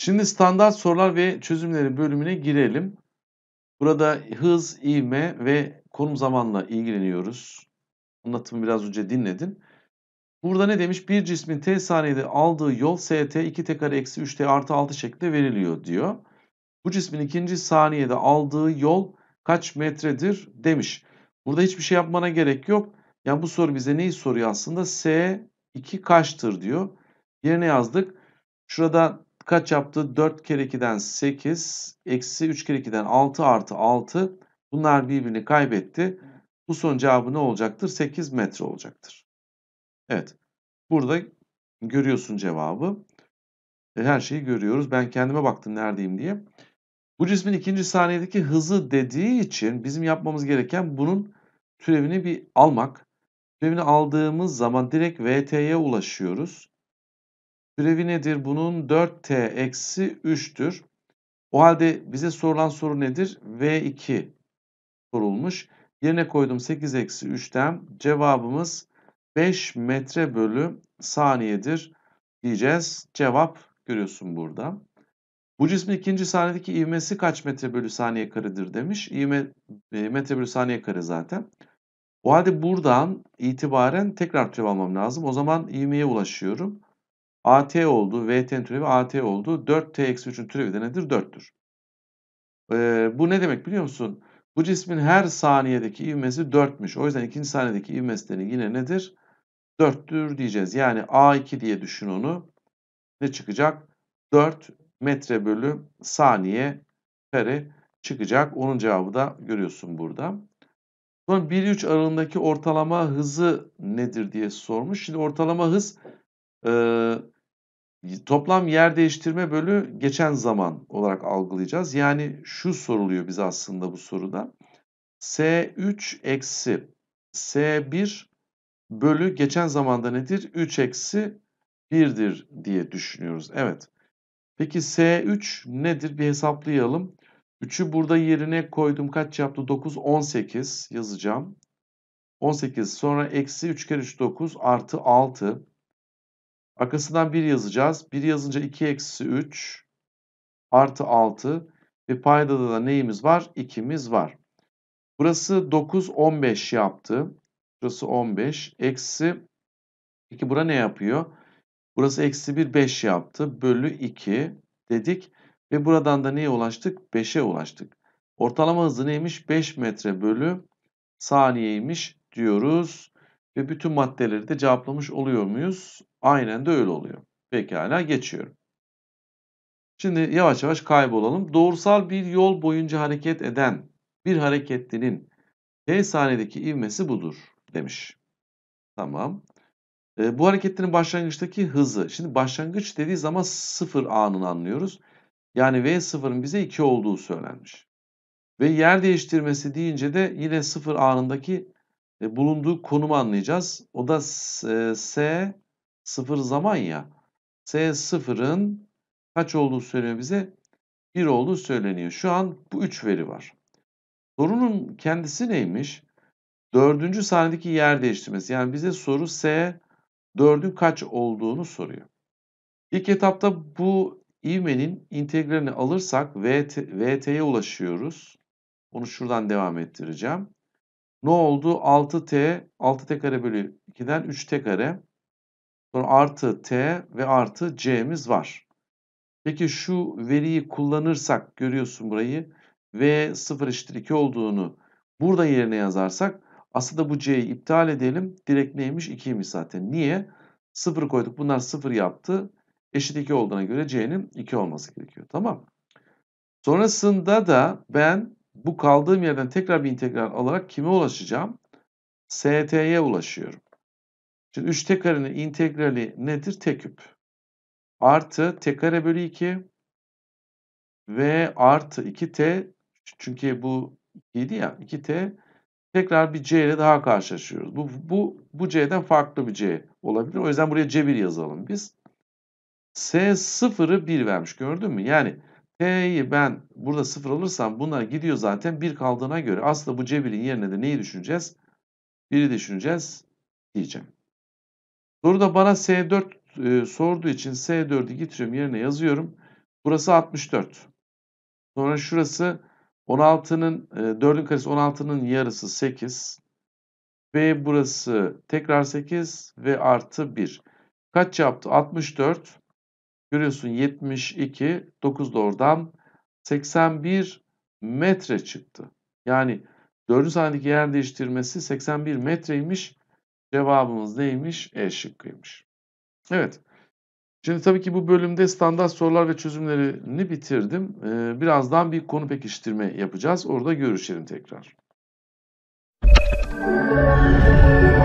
Şimdi standart sorular ve çözümleri bölümüne girelim. Burada hız, ivme ve konum zamanla ilgileniyoruz. Anlatımı biraz önce dinledin. Burada ne demiş? Bir cismin t saniyede aldığı yol st 2 t kare eksi 3 t artı 6 şeklinde veriliyor diyor. Bu cismin ikinci saniyede aldığı yol kaç metredir demiş. Burada hiçbir şey yapmana gerek yok. Yani bu soru bize neyi soruyor aslında? S2 kaçtır diyor. Yerine yazdık. Şurada kaç yaptı? 4 kere 2'den 8, eksi 3 kere 2'den 6 artı 6. Bunlar birbirini kaybetti. Bu son cevabı ne olacaktır? 8 metre olacaktır. Evet. Burada görüyorsun cevabı. E, her şeyi görüyoruz. Ben kendime baktım neredeyim diye. Bu cismin ikinci saniyedeki hızı dediği için bizim yapmamız gereken bunun türevini bir almak. Türevini aldığımız zaman direkt VT'ye ulaşıyoruz. Türevi nedir? Bunun 4t eksi 3'tür. O halde bize sorulan soru nedir? V2 sorulmuş. Yerine koydum 8 eksi 3'ten cevabımız 5 metre bölü saniyedir diyeceğiz. Cevap görüyorsun burada. Bu cismin ikinci saniyedeki ivmesi kaç metre bölü saniye karedir demiş. İvme e, metre bölü saniye kare zaten. O halde buradan itibaren tekrar türev almam lazım. O zaman ivmeye ulaşıyorum. AT oldu. VT'nin türevi AT oldu. 4T-3'ün türevi de nedir? 4'tür. Ee, bu ne demek biliyor musun? Bu cismin her saniyedeki ivmesi 4'müş. O yüzden ikinci saniyedeki ivmesi yine nedir? 4'tür diyeceğiz. Yani A2 diye düşün onu. Ne çıkacak? 4 metre bölü saniye kare çıkacak. Onun cevabı da görüyorsun burada. Sonra 1-3 aralığındaki ortalama hızı nedir diye sormuş. Şimdi ortalama hız e, toplam yer değiştirme bölü geçen zaman olarak algılayacağız. Yani şu soruluyor bize aslında bu soruda. S3 eksi S1 bölü geçen zamanda nedir? 3 eksi 1'dir diye düşünüyoruz. Evet. Peki S3 nedir? Bir hesaplayalım. 3'ü burada yerine koydum. Kaç yaptı? 9, 18 yazacağım. 18 sonra eksi 3 kere 3 9 artı 6. Arkasından 1 yazacağız. 1 yazınca 2 eksi 3 artı 6 ve paydada da neyimiz var? 2'miz var. Burası 9, 15 yaptı. Burası 15. Eksi 2 bura ne yapıyor? Burası eksi 1, 5 yaptı. Bölü 2 dedik. Ve buradan da neye ulaştık? 5'e ulaştık. Ortalama hızı neymiş? 5 metre bölü saniyeymiş diyoruz. Ve bütün maddeleri de cevaplamış oluyor muyuz? Aynen de öyle oluyor. Pekala geçiyorum. Şimdi yavaş yavaş kaybolalım. Doğrusal bir yol boyunca hareket eden bir hareketlinin T saniyedeki ivmesi budur demiş. Tamam. E, bu hareketlerin başlangıçtaki hızı. Şimdi başlangıç dediği zaman sıfır anını anlıyoruz. Yani V sıfırın bize 2 olduğu söylenmiş. Ve yer değiştirmesi deyince de yine sıfır anındaki bulunduğu konumu anlayacağız. O da e, S sıfır zaman ya. S sıfırın kaç olduğu söylüyor bize? 1 olduğu söyleniyor. Şu an bu 3 veri var. Sorunun kendisi neymiş? Dördüncü saniyedeki yer değiştirmesi. Yani bize soru S 4'ün kaç olduğunu soruyor. İlk etapta bu ivmenin integralini alırsak VT, VT'ye ulaşıyoruz. Onu şuradan devam ettireceğim. Ne oldu? 6t, 6t kare bölü 2'den 3t kare. Sonra artı t ve artı c'miz var. Peki şu veriyi kullanırsak görüyorsun burayı. V 0 eşittir 2 olduğunu burada yerine yazarsak aslında bu c'yi iptal edelim. Direkt neymiş? 2'ymiş zaten. Niye? 0 koyduk. Bunlar 0 yaptı. Eşit 2 olduğuna göre c'nin 2 olması gerekiyor. Tamam. Sonrasında da ben bu kaldığım yerden tekrar bir integral alarak kime ulaşacağım? ST'ye ulaşıyorum. Şimdi 3 t integrali nedir? Teküp Artı t bölü 2 ve artı 2t çünkü bu 7 ya 2t tekrar bir c ile daha karşılaşıyoruz. Bu, bu, bu c'den farklı bir c olabilir. O yüzden buraya c1 yazalım biz. S sıfırı 1 vermiş gördün mü? Yani P'yi ben burada sıfır alırsam buna gidiyor zaten bir kaldığına göre. Aslında bu cebirin yerine de neyi düşüneceğiz? Biri düşüneceğiz diyeceğim. Soruda bana S4 e, sorduğu için S4'ü getiriyorum yerine yazıyorum. Burası 64. Sonra şurası 16'nın e, 4'ün karesi 16'nın yarısı 8. Ve burası tekrar 8 ve artı 1. Kaç yaptı? 64. Görüyorsun 72, 9 da 81 metre çıktı. Yani 4. saniyedeki yer değiştirmesi 81 metreymiş. Cevabımız neymiş? E şıkkıymış. Evet. Şimdi tabii ki bu bölümde standart sorular ve çözümlerini bitirdim. Ee, birazdan bir konu pekiştirme yapacağız. Orada görüşelim tekrar.